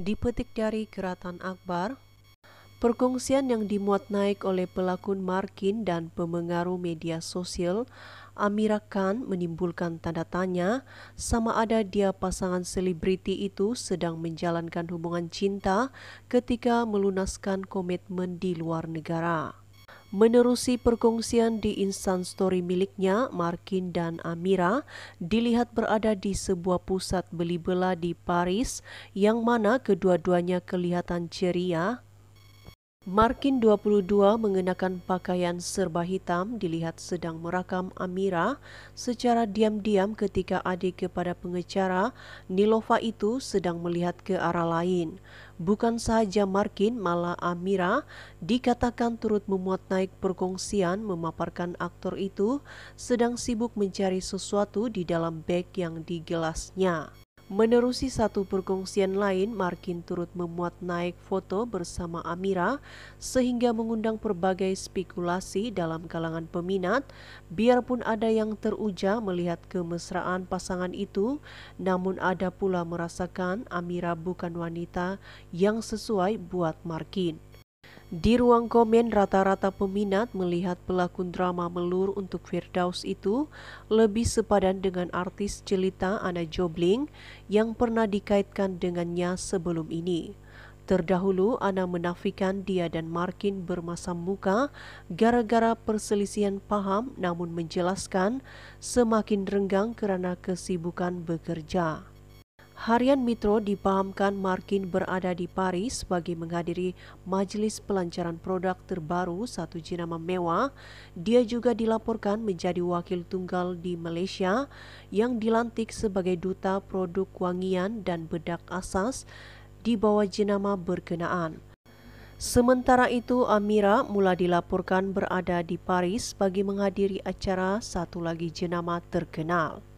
dipetik dari Keratan Akbar, perkongsian yang dimuat naik oleh pelakon Markin dan pemengaruh media sosial Amira Khan menimbulkan tanda tanya sama ada dia pasangan selebriti itu sedang menjalankan hubungan cinta ketika melunaskan komitmen di luar negara. Menerusi perkongsian di Instan Story miliknya, Markin dan Amira dilihat berada di sebuah pusat beli bela di Paris yang mana kedua-duanya kelihatan ceria Markin 22 mengenakan pakaian serba hitam dilihat sedang merakam Amira secara diam-diam ketika adik kepada pengecara Nilofa itu sedang melihat ke arah lain. Bukan sahaja Markin malah Amira dikatakan turut memuat naik perkongsian memaparkan aktor itu sedang sibuk mencari sesuatu di dalam beg yang digelasnya. Menerusi satu perkongsian lain, Markin turut memuat naik foto bersama Amira sehingga mengundang berbagai spekulasi dalam kalangan peminat. Biarpun ada yang teruja melihat kemesraan pasangan itu, namun ada pula merasakan Amira bukan wanita yang sesuai buat Markin. Di ruang komen rata-rata peminat melihat pelakon drama Melur untuk Firdaus itu lebih sepadan dengan artis jelita Ana Jobling yang pernah dikaitkan dengannya sebelum ini. Terdahulu Ana menafikan dia dan Markin bermasam muka gara-gara perselisihan paham namun menjelaskan semakin renggang karena kesibukan bekerja. Harian Mitro dipahamkan Markin berada di Paris sebagai menghadiri Majelis Pelancaran Produk terbaru satu jenama mewah. Dia juga dilaporkan menjadi wakil tunggal di Malaysia yang dilantik sebagai duta produk wangian dan bedak asas di bawah jenama berkenaan. Sementara itu, Amira mula dilaporkan berada di Paris bagi menghadiri acara satu lagi jenama terkenal.